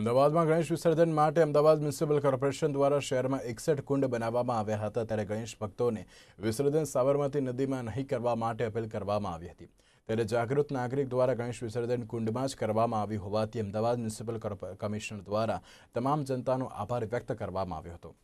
અમદાવાદમાં ગણેશ વિસર્જન માટે અમદાવાદ મ્યુનિસિપલ કોર્પોરેશન દ્વારા શહેરમાં એકસઠ કુંડ બનાવવામાં આવ્યા હતા ત્યારે ગણેશ ભક્તોને વિસર્જન સાબરમતી નદીમાં નહીં કરવા માટે અપીલ કરવામાં આવી હતી ત્યારે જાગૃત નાગરિક દ્વારા ગણેશ વિસર્જન કુંડમાં જ કરવામાં આવ્યું હોવાથી અમદાવાદ મ્યુનિસિપલ કમિશનર દ્વારા તમામ જનતાનો આભાર વ્યક્ત કરવામાં આવ્યો હતો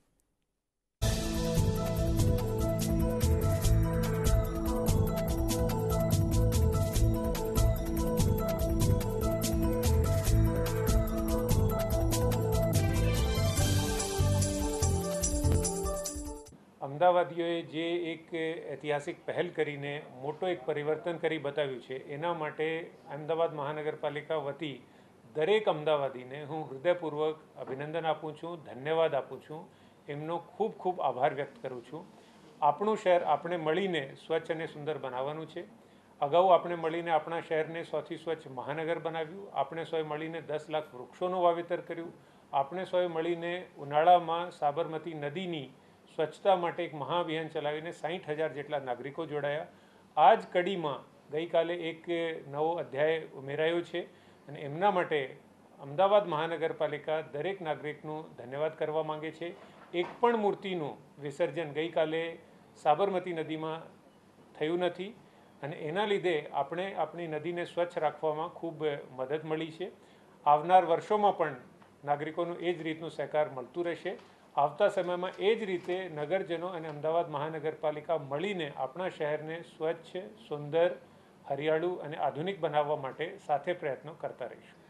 અમદાવાદીઓએ જે એક ઐતિહાસિક પહેલ કરીને મોટો એક પરિવર્તન કરી બતાવ્યું છે એના માટે અમદાવાદ મહાનગરપાલિકા વતી દરેક અમદાવાદીને હું હૃદયપૂર્વક અભિનંદન આપું છું ધન્યવાદ આપું છું એમનો ખૂબ ખૂબ આભાર વ્યક્ત કરું છું આપણું શહેર આપણે મળીને સ્વચ્છ અને સુંદર બનાવવાનું છે અગાઉ આપણે મળીને આપણા શહેરને સૌથી સ્વચ્છ મહાનગર બનાવ્યું આપણે સૌએ મળીને દસ લાખ વૃક્ષોનું વાવેતર કર્યું આપણે સૌએ મળીને ઉનાળામાં સાબરમતી નદીની સ્વચ્છતા માટે એક મહાઅભિયાન ચલાવીને સાહીઠ હજાર જેટલા નાગરિકો જોડાયા આ જ કડીમાં ગઈકાલે એક નવો અધ્યાય ઉમેરાયો છે અને એમના માટે અમદાવાદ મહાનગરપાલિકા દરેક નાગરિકનું ધન્યવાદ કરવા માંગે છે એક પણ મૂર્તિનું વિસર્જન ગઈકાલે સાબરમતી નદીમાં થયું નથી અને એના લીધે આપણે આપણી નદીને સ્વચ્છ રાખવામાં ખૂબ મદદ મળી છે આવનાર વર્ષોમાં પણ નાગરિકોનું એ જ રીતનું સહકાર મળતું રહેશે આવતા સમયમાં એ જ રીતે નગરજનો અને અમદાવાદ મહાનગરપાલિકા મળીને આપણા શહેરને સ્વચ્છ સુંદર હરિયાળું અને આધુનિક બનાવવા માટે સાથે પ્રયત્નો કરતા રહીશું